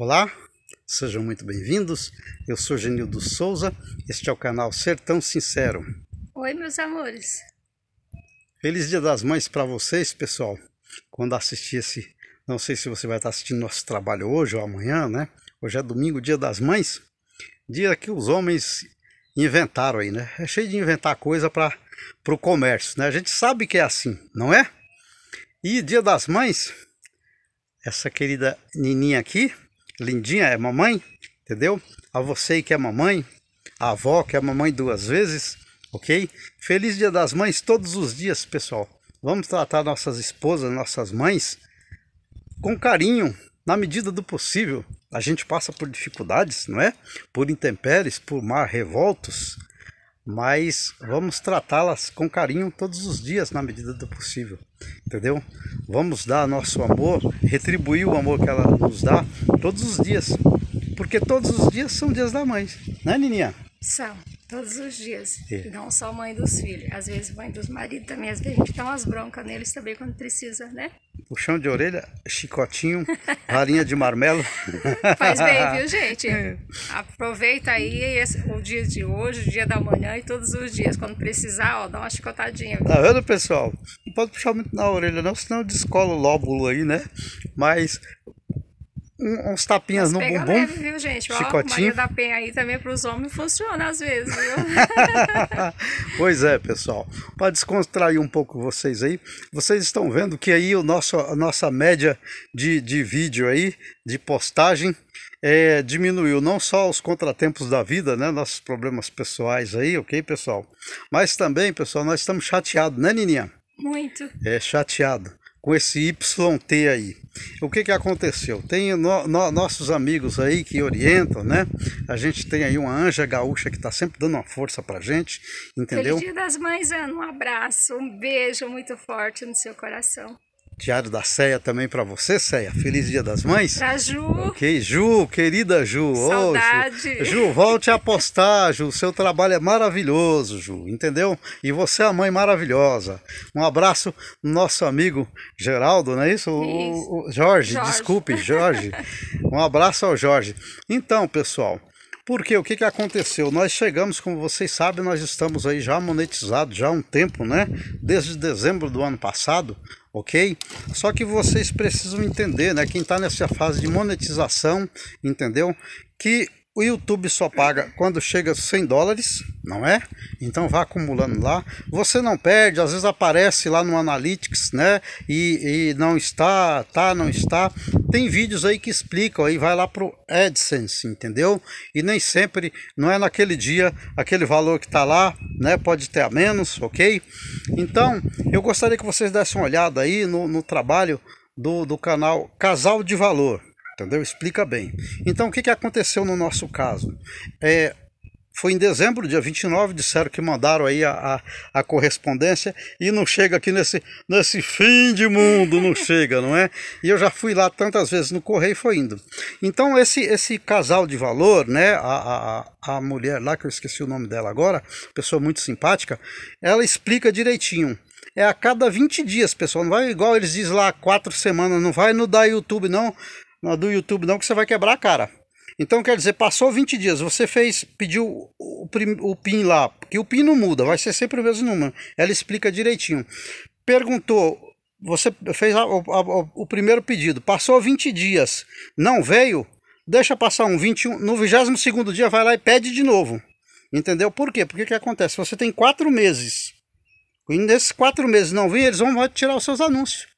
Olá, sejam muito bem-vindos. Eu sou Genildo Souza, este é o canal Sertão Sincero. Oi, meus amores. Feliz Dia das Mães para vocês, pessoal. Quando assistir esse, não sei se você vai estar assistindo nosso trabalho hoje ou amanhã, né? Hoje é domingo, Dia das Mães. Dia que os homens inventaram aí, né? É cheio de inventar coisa para o comércio, né? A gente sabe que é assim, não é? E Dia das Mães, essa querida Nininha aqui, Lindinha é mamãe, entendeu? A você que é mamãe, a avó que é mamãe duas vezes, ok? Feliz Dia das Mães todos os dias, pessoal. Vamos tratar nossas esposas, nossas mães com carinho, na medida do possível. A gente passa por dificuldades, não é? Por intempéries, por mar revoltos, mas vamos tratá-las com carinho todos os dias na medida do possível, entendeu? Vamos dar nosso amor, retribuir o amor que ela nos dá todos os dias, porque todos os dias são dias da mãe, né, Nininha? São, todos os dias. É. Não só mãe dos filhos, às vezes mãe dos maridos também, às vezes a gente dá umas broncas neles também quando precisa, né? puxão de orelha, chicotinho, varinha de marmelo. Faz bem, viu, gente? É. Aproveita aí esse, o dia de hoje, o dia da manhã e todos os dias. Quando precisar, ó, dá uma chicotadinha. Viu? Tá vendo, pessoal? Não pode puxar muito na orelha, não, senão descola o lóbulo aí, né? Mas um, uns tapinhas Mas no bumbum. Leve, viu, gente? Chicotinho. Ó, da Penha aí também para os homens funciona às vezes, viu? pois é, pessoal. Para descontrair um pouco vocês aí, vocês estão vendo que aí o nosso, a nossa média de, de vídeo aí, de postagem, é, diminuiu não só os contratempos da vida, né, nossos problemas pessoais aí, ok, pessoal? Mas também, pessoal, nós estamos chateados, né, Nininha? Muito. É, chateado com esse YT aí. O que, que aconteceu? Tem no, no, nossos amigos aí que orientam, né? A gente tem aí uma Anja Gaúcha que está sempre dando uma força pra gente, entendeu? Feliz Dia das Mães, Ana. Um abraço, um beijo muito forte no seu coração. Diário da Ceia também para você, Ceia. Feliz Dia das Mães. Pra Ju. Ok, Ju, querida Ju. Saudade. Oh, Ju. Ju, volte a apostar, Ju. Seu trabalho é maravilhoso, Ju, entendeu? E você é a mãe maravilhosa. Um abraço, nosso amigo Geraldo, não é isso? isso. O, o Jorge, Jorge, desculpe, Jorge. um abraço ao Jorge. Então, pessoal, porque o que, que aconteceu? Nós chegamos, como vocês sabem, nós estamos aí já monetizados já há um tempo, né? Desde dezembro do ano passado, ok? Só que vocês precisam entender, né? Quem está nessa fase de monetização, entendeu? Que o YouTube só paga quando chega 100 dólares, não é? Então vá acumulando lá. Você não perde, às vezes aparece lá no Analytics, né? E, e não está, tá, não está. Tem vídeos aí que explicam, aí vai lá pro AdSense, entendeu? E nem sempre, não é naquele dia, aquele valor que tá lá, né? Pode ter a menos, ok? Então, eu gostaria que vocês dessem uma olhada aí no, no trabalho do, do canal Casal de Valor, entendeu? Explica bem. Então, o que, que aconteceu no nosso caso? É, foi em dezembro, dia 29, disseram que mandaram aí a, a, a, correspondência e não chega aqui nesse, nesse fim de mundo, não chega, não é? E eu já fui lá tantas vezes no correio e foi indo. Então esse, esse casal de valor, né, a, a, a mulher lá, que eu esqueci o nome dela agora, pessoa muito simpática, ela explica direitinho é a cada 20 dias, pessoal. Não vai igual eles dizem lá, quatro semanas, não vai no da YouTube, não. Na do YouTube não, que você vai quebrar a cara. Então, quer dizer, passou 20 dias, você fez, pediu o, o PIN lá, porque o PIN não muda, vai ser sempre o mesmo número. Ela explica direitinho. Perguntou, você fez a, a, a, o primeiro pedido, passou 20 dias, não veio, deixa passar um 21, no 22 segundo dia vai lá e pede de novo. Entendeu? Por quê? Porque que acontece? Você tem quatro meses. E nesses quatro meses não vir, eles vão tirar os seus anúncios.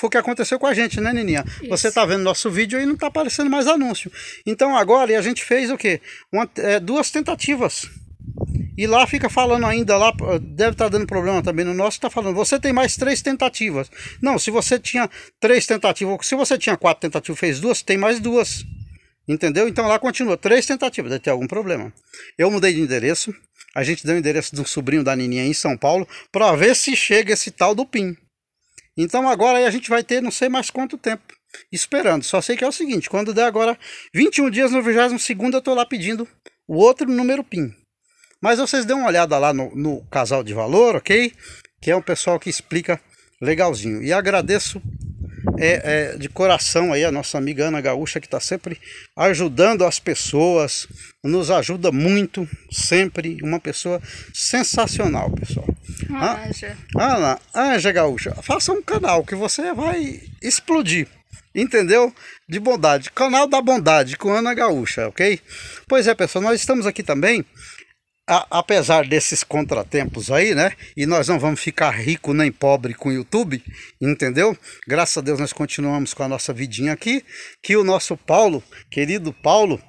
Foi o que aconteceu com a gente, né, Nininha? Isso. Você está vendo nosso vídeo e não está aparecendo mais anúncio. Então agora a gente fez o quê? Uma, é, duas tentativas. E lá fica falando ainda, lá deve estar tá dando problema também no nosso, está falando, você tem mais três tentativas. Não, se você tinha três tentativas, se você tinha quatro tentativas fez duas, tem mais duas. Entendeu? Então lá continua, três tentativas, deve ter algum problema. Eu mudei de endereço, a gente deu o endereço de um sobrinho da Nininha em São Paulo, para ver se chega esse tal do PIN. Então agora aí a gente vai ter não sei mais quanto tempo esperando. Só sei que é o seguinte, quando der agora 21 dias no 22 eu tô lá pedindo o outro número PIN. Mas vocês dêem uma olhada lá no, no casal de valor, ok? Que é um pessoal que explica legalzinho. E agradeço é, é, de coração aí a nossa amiga Ana Gaúcha que está sempre ajudando as pessoas, nos ajuda muito, sempre uma pessoa sensacional, pessoal. Anja. Ana, Anja Gaúcha, faça um canal que você vai explodir. Entendeu? De bondade. Canal da Bondade com Ana Gaúcha, ok? Pois é, pessoal, nós estamos aqui também a, apesar desses contratempos aí, né? E nós não vamos ficar rico nem pobre com o YouTube, entendeu? Graças a Deus nós continuamos com a nossa vidinha aqui, que o nosso Paulo, querido Paulo,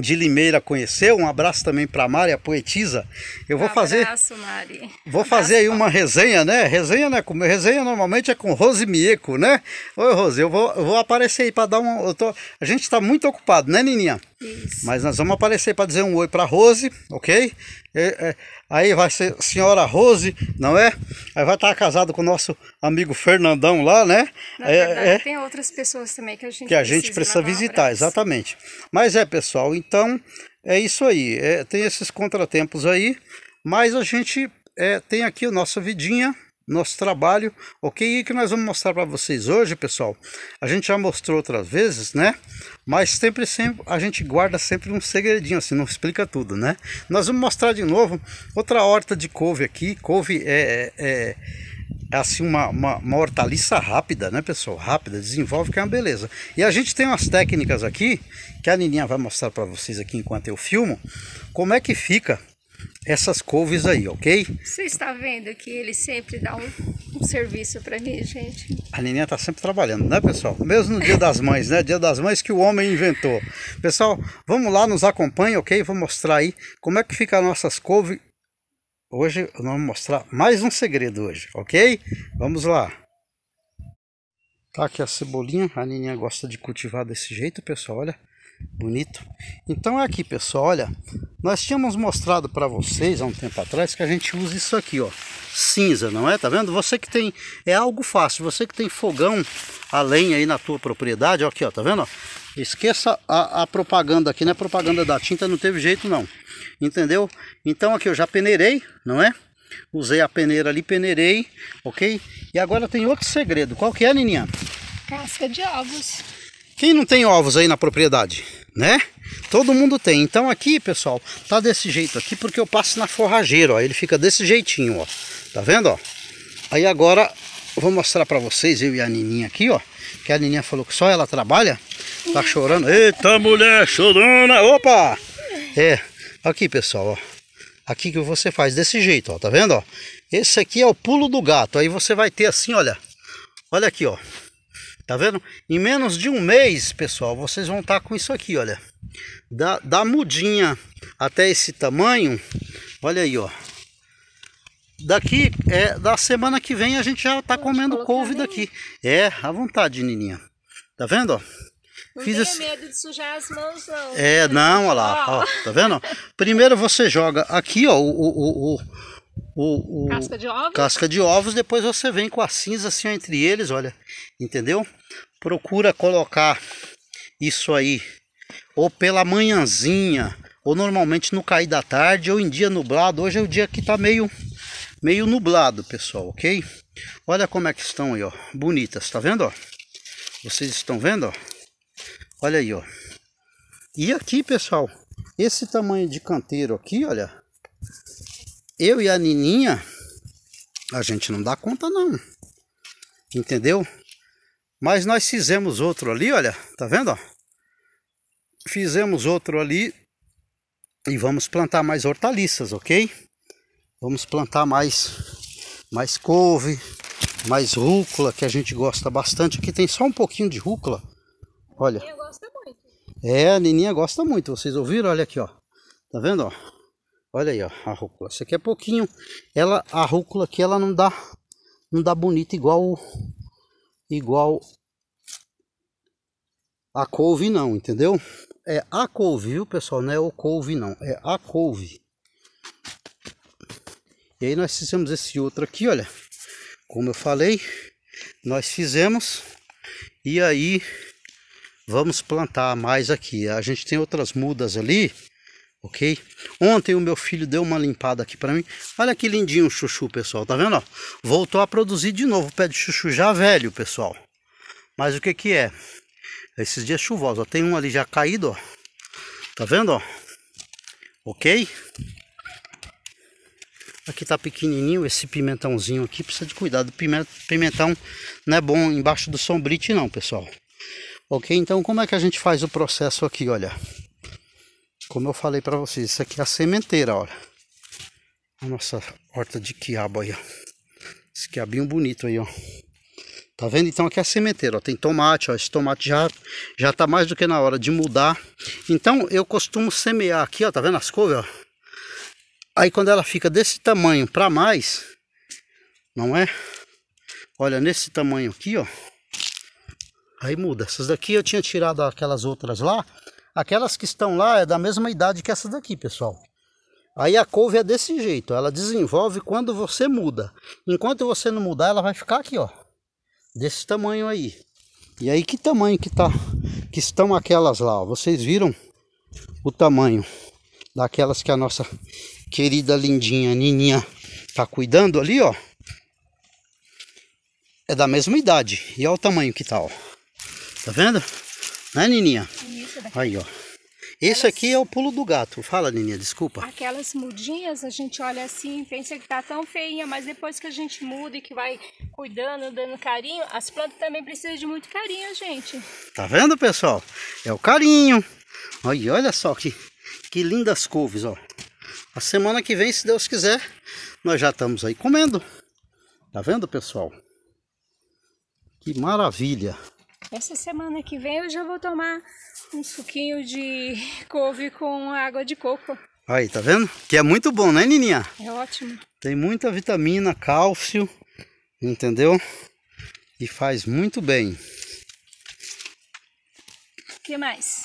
de Limeira conheceu. Um abraço também para a Mari, a poetisa. Eu vou um fazer. Abraço, Mari. Vou fazer aí uma resenha, né? Resenha, né? Resenha normalmente é com Rose Mieco, né? Oi, Rose, eu vou, eu vou aparecer aí para dar um. Tô... A gente está muito ocupado, né, Nininha? Isso. Mas nós vamos aparecer para dizer um oi para Rose, ok? E, é, aí vai ser senhora Rose, não é? Aí vai estar tá casado com o nosso amigo Fernandão lá, né? Na é, verdade, é, tem outras pessoas também que a gente que a gente precisa, precisa visitar, exatamente. Mas é, pessoal, então é isso aí. É, tem esses contratempos aí, mas a gente é, tem aqui o nosso vidinha nosso trabalho, ok? E que nós vamos mostrar para vocês hoje, pessoal. A gente já mostrou outras vezes, né? Mas sempre, sempre a gente guarda sempre um segredinho, assim, não explica tudo, né? Nós vamos mostrar de novo outra horta de couve aqui. Couve é, é, é, é assim uma, uma, uma, hortaliça rápida, né, pessoal? Rápida, desenvolve que é uma beleza. E a gente tem umas técnicas aqui que a Nininha vai mostrar para vocês aqui enquanto eu filmo. Como é que fica essas couves aí, ok? Você está vendo que ele sempre dá um, um serviço para mim, gente. A Nininha está sempre trabalhando, né, pessoal? Mesmo no Dia das Mães, né? Dia das Mães que o homem inventou. Pessoal, vamos lá, nos acompanhe, ok? Vou mostrar aí como é que fica as nossas couves. Hoje nós vamos mostrar mais um segredo hoje, ok? Vamos lá. Tá aqui a cebolinha, a Nininha gosta de cultivar desse jeito, pessoal, olha. Bonito. Então é aqui, pessoal, olha. Nós tínhamos mostrado para vocês há um tempo atrás que a gente usa isso aqui, ó. Cinza, não é? Tá vendo? Você que tem... É algo fácil. Você que tem fogão a lenha aí na tua propriedade, ó aqui, ó. Tá vendo? Ó? Esqueça a, a propaganda aqui, né? Propaganda da tinta não teve jeito, não. Entendeu? Então aqui eu já peneirei, não é? Usei a peneira ali, peneirei, ok? E agora tem outro segredo. Qual que é, Nininha? Casca de ovos. Quem não tem ovos aí na propriedade, né? Todo mundo tem. Então aqui, pessoal, tá desse jeito aqui porque eu passo na forrageira, ó. Ele fica desse jeitinho, ó. Tá vendo, ó? Aí agora vou mostrar para vocês, eu e a Nininha aqui, ó. Que a Nininha falou que só ela trabalha. Tá chorando. Eita, mulher chorona. Opa! É. Aqui, pessoal, ó. Aqui que você faz desse jeito, ó. Tá vendo, ó? Esse aqui é o pulo do gato. Aí você vai ter assim, olha. Olha aqui, ó. Tá vendo? Em menos de um mês, pessoal, vocês vão estar tá com isso aqui, olha. Da, da mudinha até esse tamanho, olha aí, ó. Daqui, é, da semana que vem, a gente já tá comendo couve daqui. É, à vontade, Nininha. Tá vendo, ó? Não Fiz tenha esse... medo de sujar as mãos, não. É, não, olha lá, ó, tá vendo? Primeiro você joga aqui, ó, o, o, o o, o casca, de casca de ovos. depois você vem com a cinza assim ó, entre eles, olha, entendeu? Procura colocar isso aí ou pela manhãzinha, ou normalmente no cair da tarde ou em dia nublado. Hoje é o dia que tá meio meio nublado, pessoal, OK? Olha como é que estão aí, ó, bonitas, tá vendo, ó? Vocês estão vendo, ó? Olha aí, ó. E aqui, pessoal, esse tamanho de canteiro aqui, olha, eu e a Nininha, a gente não dá conta não. Entendeu? Mas nós fizemos outro ali, olha, tá vendo? Fizemos outro ali e vamos plantar mais hortaliças, ok? Vamos plantar mais, mais couve, mais rúcula, que a gente gosta bastante. Aqui tem só um pouquinho de rúcula, olha. Eu gosto muito. É, a Nininha gosta muito, vocês ouviram? Olha aqui, ó. Tá vendo, ó? Olha aí, ó, a rúcula. Isso aqui é pouquinho. Ela, a rúcula aqui, ela não dá, não dá bonita igual, igual a couve não, entendeu? É a couve, viu, pessoal? Não é o couve não, é a couve. E aí nós fizemos esse outro aqui, olha. Como eu falei, nós fizemos. E aí vamos plantar mais aqui. A gente tem outras mudas ali ok? Ontem o meu filho deu uma limpada aqui para mim. Olha que lindinho o chuchu, pessoal, tá vendo? Ó? Voltou a produzir de novo o pé de chuchu já velho, pessoal. Mas o que que é? Esses dias chuvosos, ó, tem um ali já caído, ó. Tá vendo, ó? Ok? Aqui tá pequenininho esse pimentãozinho aqui, precisa de cuidado. Pimentão não é bom embaixo do sombrite não, pessoal. Ok? Então como é que a gente faz o processo aqui, olha. Como eu falei para vocês, isso aqui é a sementeira, olha. A nossa horta de quiabo aí, ó. Esse quiabinho bonito aí, ó. Tá vendo? Então aqui é a sementeira, ó. tem tomate, ó. esse tomate já, já tá mais do que na hora de mudar. Então eu costumo semear aqui, ó, tá vendo as couves, ó? Aí quando ela fica desse tamanho para mais, não é? Olha, nesse tamanho aqui, ó. Aí muda. Essas daqui eu tinha tirado aquelas outras lá, Aquelas que estão lá é da mesma idade que essa daqui, pessoal. Aí a couve é desse jeito, ela desenvolve quando você muda. Enquanto você não mudar, ela vai ficar aqui, ó. Desse tamanho aí. E aí que tamanho que tá que estão aquelas lá, ó. Vocês viram o tamanho daquelas que a nossa querida lindinha Nininha tá cuidando ali, ó. É da mesma idade. E olha o tamanho que tá, ó. Tá vendo? Né, Nininha? Isso daqui. Aí, ó. Esse Elas... aqui é o pulo do gato. Fala, Nininha, desculpa. Aquelas mudinhas, a gente olha assim, pensa que tá tão feinha, mas depois que a gente muda e que vai cuidando, dando carinho, as plantas também precisam de muito carinho, gente. Tá vendo, pessoal? É o carinho. Aí, olha só que, que lindas couves, ó. A semana que vem, se Deus quiser, nós já estamos aí comendo. Tá vendo, pessoal? Que maravilha! Essa semana que vem eu já vou tomar um suquinho de couve com água de coco. Aí, tá vendo? Que é muito bom, né, Nininha? É ótimo. Tem muita vitamina, cálcio, entendeu? E faz muito bem. O que mais?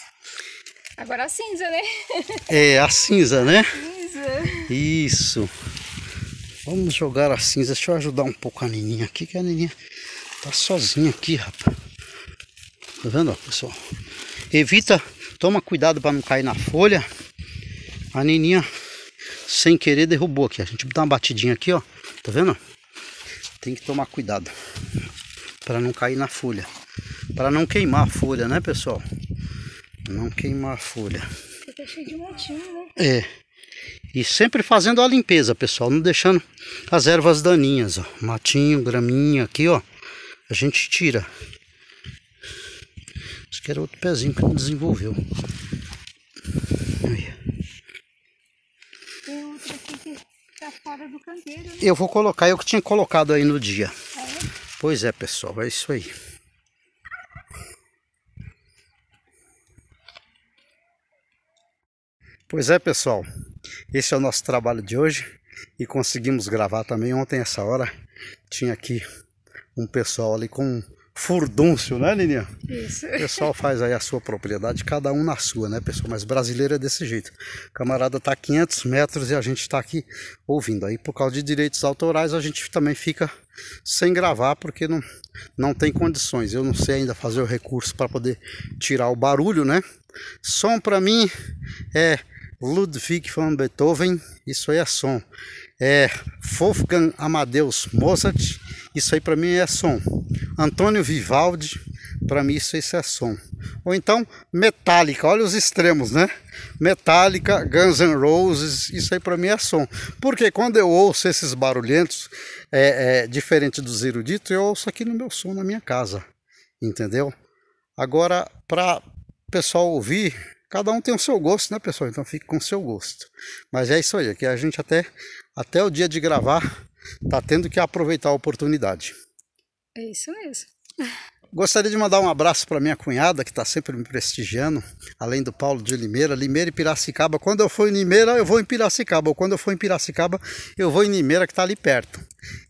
Agora a cinza, né? É, a cinza, né? Cinza. Isso. Vamos jogar a cinza. Deixa eu ajudar um pouco a Nininha aqui, que a Nininha tá sozinha aqui, rapaz. Tá vendo, ó, pessoal? Evita, toma cuidado para não cair na folha. A neninha, sem querer, derrubou aqui. A gente dá uma batidinha aqui, ó. Tá vendo? Tem que tomar cuidado para não cair na folha. Para não queimar a folha, né, pessoal? Não queimar a folha. Tá cheio de motinho, né? É. E sempre fazendo a limpeza, pessoal. Não deixando as ervas daninhas, ó. Matinho, graminha aqui, ó. A gente tira. Acho que era outro pezinho que não desenvolveu. Tem aqui que tá fora do né? Eu vou colocar, eu que tinha colocado aí no dia. Ah, é? Pois é, pessoal, é isso aí. Pois é, pessoal. Esse é o nosso trabalho de hoje e conseguimos gravar também ontem essa hora. Tinha aqui um pessoal ali com furdúncio, né, Lininha? Isso. O pessoal faz aí a sua propriedade, cada um na sua, né, pessoal? Mas brasileiro é desse jeito. O camarada tá a 500 metros e a gente está aqui ouvindo. Aí, por causa de direitos autorais, a gente também fica sem gravar, porque não, não tem condições. Eu não sei ainda fazer o recurso para poder tirar o barulho, né? Som para mim é Ludwig van Beethoven, isso aí é som. É Wolfgang Amadeus Mozart, isso aí para mim é som. Antônio Vivaldi, para mim isso, isso é som. Ou então Metallica, olha os extremos, né? Metallica, Guns N' Roses, isso aí para mim é som. Porque quando eu ouço esses barulhentos, é, é, diferente dos eruditos, eu ouço aqui no meu som, na minha casa, entendeu? Agora, para pessoal ouvir, Cada um tem o seu gosto, né, pessoal? Então fique com o seu gosto. Mas é isso aí, que a gente até, até o dia de gravar tá tendo que aproveitar a oportunidade. É isso mesmo. Gostaria de mandar um abraço para minha cunhada, que está sempre me prestigiando, além do Paulo de Limeira, Limeira e Piracicaba. Quando eu for em Limeira, eu vou em Piracicaba, ou quando eu for em Piracicaba, eu vou em Limeira, que está ali perto.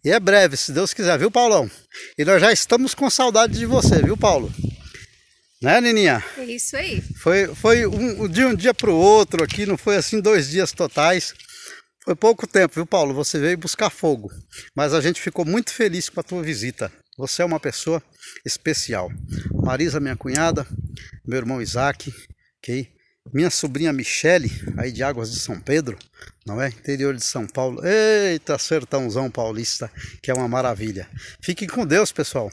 E é breve, se Deus quiser, viu, Paulão? E nós já estamos com saudade de você, viu, Paulo? Né, Nininha? É isso aí. Foi, foi um, de um dia para o outro aqui, não foi assim dois dias totais. Foi pouco tempo, viu, Paulo? Você veio buscar fogo. Mas a gente ficou muito feliz com a tua visita. Você é uma pessoa especial. Marisa, minha cunhada, meu irmão Isaac, okay? minha sobrinha Michele, aí de Águas de São Pedro, não é? Interior de São Paulo. Eita, sertãozão paulista, que é uma maravilha. Fiquem com Deus, pessoal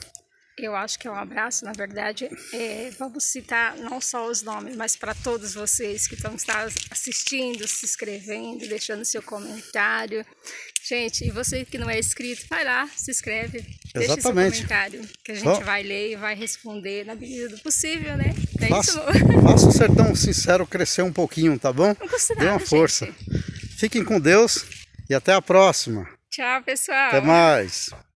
eu acho que é um abraço, na verdade, é, vamos citar não só os nomes, mas para todos vocês que estão tá assistindo, se inscrevendo, deixando seu comentário. Gente, e você que não é inscrito, vai lá, se inscreve, Exatamente. deixa seu comentário, que a gente Bom, vai ler e vai responder na medida do possível, né? É faça, faça o sertão sincero crescer um pouquinho, tá bom? Não Dê uma gente. força. Fiquem com Deus e até a próxima. Tchau, pessoal. Até mais.